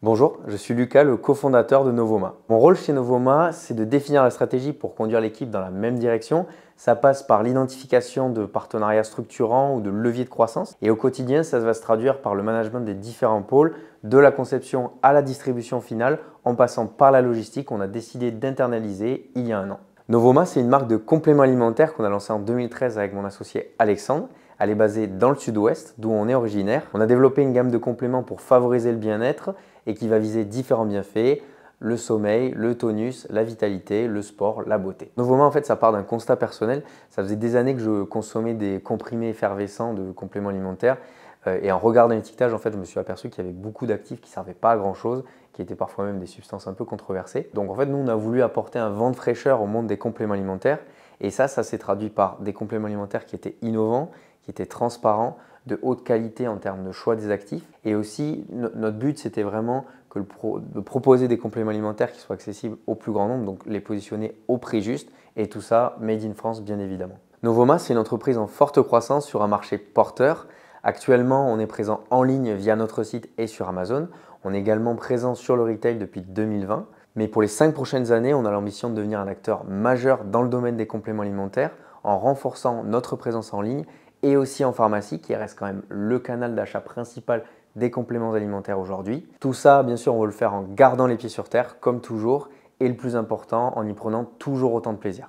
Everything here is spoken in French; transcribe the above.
Bonjour, je suis Lucas, le cofondateur de Novoma. Mon rôle chez Novoma, c'est de définir la stratégie pour conduire l'équipe dans la même direction. Ça passe par l'identification de partenariats structurants ou de leviers de croissance. Et au quotidien, ça va se traduire par le management des différents pôles, de la conception à la distribution finale, en passant par la logistique qu'on a décidé d'internaliser il y a un an. Novoma, c'est une marque de compléments alimentaires qu'on a lancée en 2013 avec mon associé Alexandre. Elle est basée dans le sud-ouest, d'où on est originaire. On a développé une gamme de compléments pour favoriser le bien-être et qui va viser différents bienfaits le sommeil, le tonus, la vitalité, le sport, la beauté. vraiment, en fait, ça part d'un constat personnel. Ça faisait des années que je consommais des comprimés effervescents de compléments alimentaires euh, et en regardant l'étiquetage, en fait, je me suis aperçu qu'il y avait beaucoup d'actifs qui ne servaient pas à grand-chose, qui étaient parfois même des substances un peu controversées. Donc en fait, nous, on a voulu apporter un vent de fraîcheur au monde des compléments alimentaires et ça, ça s'est traduit par des compléments alimentaires qui étaient innovants, qui étaient transparents, de haute qualité en termes de choix des actifs. Et aussi, notre but, c'était vraiment de proposer des compléments alimentaires qui soient accessibles au plus grand nombre, donc les positionner au prix juste, et tout ça made in France, bien évidemment. Novoma, c'est une entreprise en forte croissance sur un marché porteur. Actuellement, on est présent en ligne via notre site et sur Amazon. On est également présent sur le retail depuis 2020. Mais pour les 5 prochaines années, on a l'ambition de devenir un acteur majeur dans le domaine des compléments alimentaires en renforçant notre présence en ligne et aussi en pharmacie qui reste quand même le canal d'achat principal des compléments alimentaires aujourd'hui. Tout ça, bien sûr, on va le faire en gardant les pieds sur terre, comme toujours, et le plus important, en y prenant toujours autant de plaisir.